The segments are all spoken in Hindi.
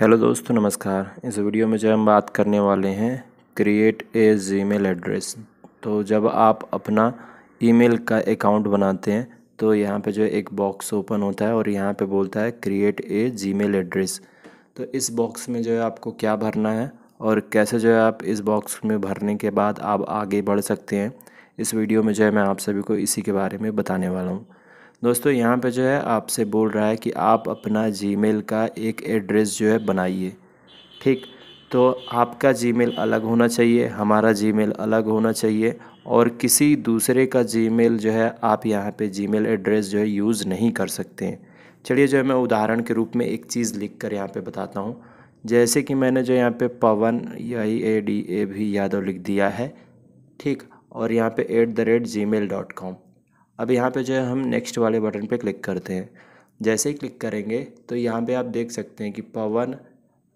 हेलो दोस्तों नमस्कार इस वीडियो में जो हम बात करने वाले हैं क्रिएट ए जीमेल एड्रेस तो जब आप अपना ईमेल का अकाउंट बनाते हैं तो यहाँ पे जो एक बॉक्स ओपन होता है और यहाँ पे बोलता है क्रिएट ए जीमेल एड्रेस तो इस बॉक्स में जो है आपको क्या भरना है और कैसे जो है आप इस बॉक्स में भरने के बाद आप आगे बढ़ सकते हैं इस वीडियो में जो है मैं आप सभी को इसी के बारे में बताने वाला हूँ दोस्तों यहाँ पे जो है आपसे बोल रहा है कि आप अपना जीमेल का एक एड्रेस जो है बनाइए ठीक तो आपका जीमेल अलग होना चाहिए हमारा जीमेल अलग होना चाहिए और किसी दूसरे का जीमेल जो है आप यहाँ पे जीमेल एड्रेस जो है यूज़ नहीं कर सकते हैं चलिए जो है मैं उदाहरण के रूप में एक चीज़ लिख कर यहाँ पर बताता हूँ जैसे कि मैंने जो यहाँ पर पवन यही ए डी ए भी यादव लिख दिया है ठीक और यहाँ पे at the rate gmail dot com अब यहाँ पे जो है हम नेक्स्ट वाले बटन पे क्लिक करते हैं जैसे ही क्लिक करेंगे तो यहाँ पे आप देख सकते हैं कि Pawan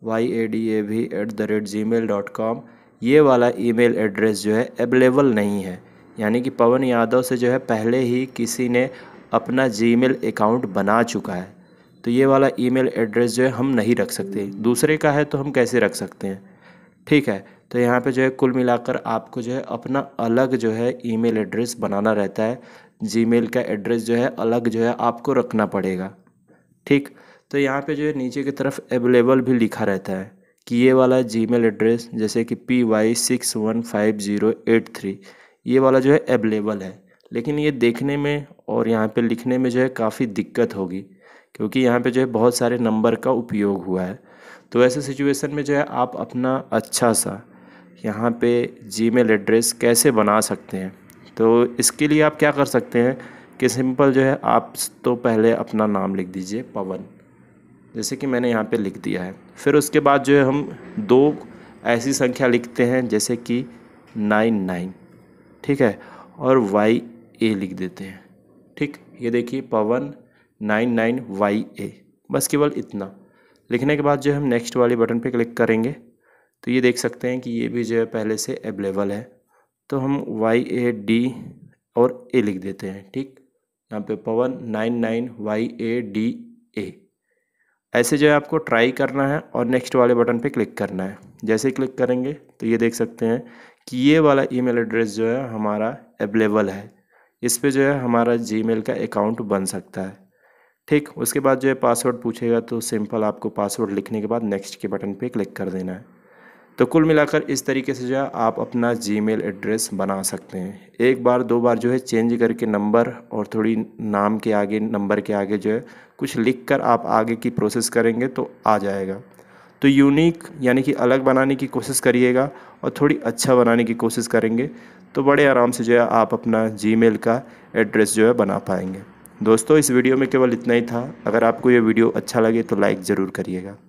Y A D A V at the rate gmail dot com ये वाला ईमेल एड्रेस जो है अवेलेबल नहीं है यानी कि पवन यादव से जो है पहले ही किसी ने अपना जीमेल अकाउंट बना चुका है तो ये वाला ईमेल एड्रेस जो है हम नहीं रख सकते दूसरे का है तो हम कैसे रख सकते हैं ठीक है तो यहाँ पे जो है कुल मिलाकर आपको जो है अपना अलग जो है ईमेल एड्रेस बनाना रहता है जी का एड्रेस जो है अलग जो है आपको रखना पड़ेगा ठीक तो यहाँ पे जो है नीचे की तरफ अवेलेबल भी लिखा रहता है कि ये वाला जीमेल एड्रेस जैसे कि P Y six one five zero eight three ये वाला जो है अवेलेबल है लेकिन ये देखने में और यहाँ पे लिखने में जो है काफ़ी दिक्कत होगी क्योंकि यहाँ पे जो है बहुत सारे नंबर का उपयोग हुआ है तो ऐसे सिचुएसन में जो है आप अपना अच्छा सा यहाँ पर जी एड्रेस कैसे बना सकते हैं तो इसके लिए आप क्या कर सकते हैं कि सिंपल जो है आप तो पहले अपना नाम लिख दीजिए पवन जैसे कि मैंने यहाँ पे लिख दिया है फिर उसके बाद जो है हम दो ऐसी संख्या लिखते हैं जैसे कि नाइन नाइन ठीक है और वाई ए लिख देते हैं ठीक ये देखिए Pawan nine nine Y A बस केवल इतना लिखने के बाद जो है हम नेक्स्ट वाले बटन पे क्लिक करेंगे तो ये देख सकते हैं कि ये भी जो है पहले से अवेलेबल है तो हम वाई ए डी और ए लिख देते हैं ठीक यहाँ पे Pawan nine nine Y A D A ऐसे जो है आपको ट्राई करना है और नेक्स्ट वाले बटन पे क्लिक करना है जैसे क्लिक करेंगे तो ये देख सकते हैं कि ये वाला ईमेल एड्रेस जो है हमारा अवेलेबल है इस पर जो है हमारा जीमेल का अकाउंट बन सकता है ठीक उसके बाद जो है पासवर्ड पूछेगा तो सिंपल आपको पासवर्ड लिखने के बाद नेक्स्ट के बटन पर क्लिक कर देना है तो कुल मिलाकर इस तरीके से जो है आप अपना जीमेल एड्रेस बना सकते हैं एक बार दो बार जो है चेंज करके नंबर और थोड़ी नाम के आगे नंबर के आगे जो है कुछ लिख कर आप आगे की प्रोसेस करेंगे तो आ जाएगा तो यूनिक यानी कि अलग बनाने की कोशिश करिएगा और थोड़ी अच्छा बनाने की कोशिश करेंगे तो बड़े आराम से जो है आप अपना जी का एड्रेस जो है बना पाएंगे दोस्तों इस वीडियो में केवल इतना ही था अगर आपको ये वीडियो अच्छा लगे तो लाइक ज़रूर करिएगा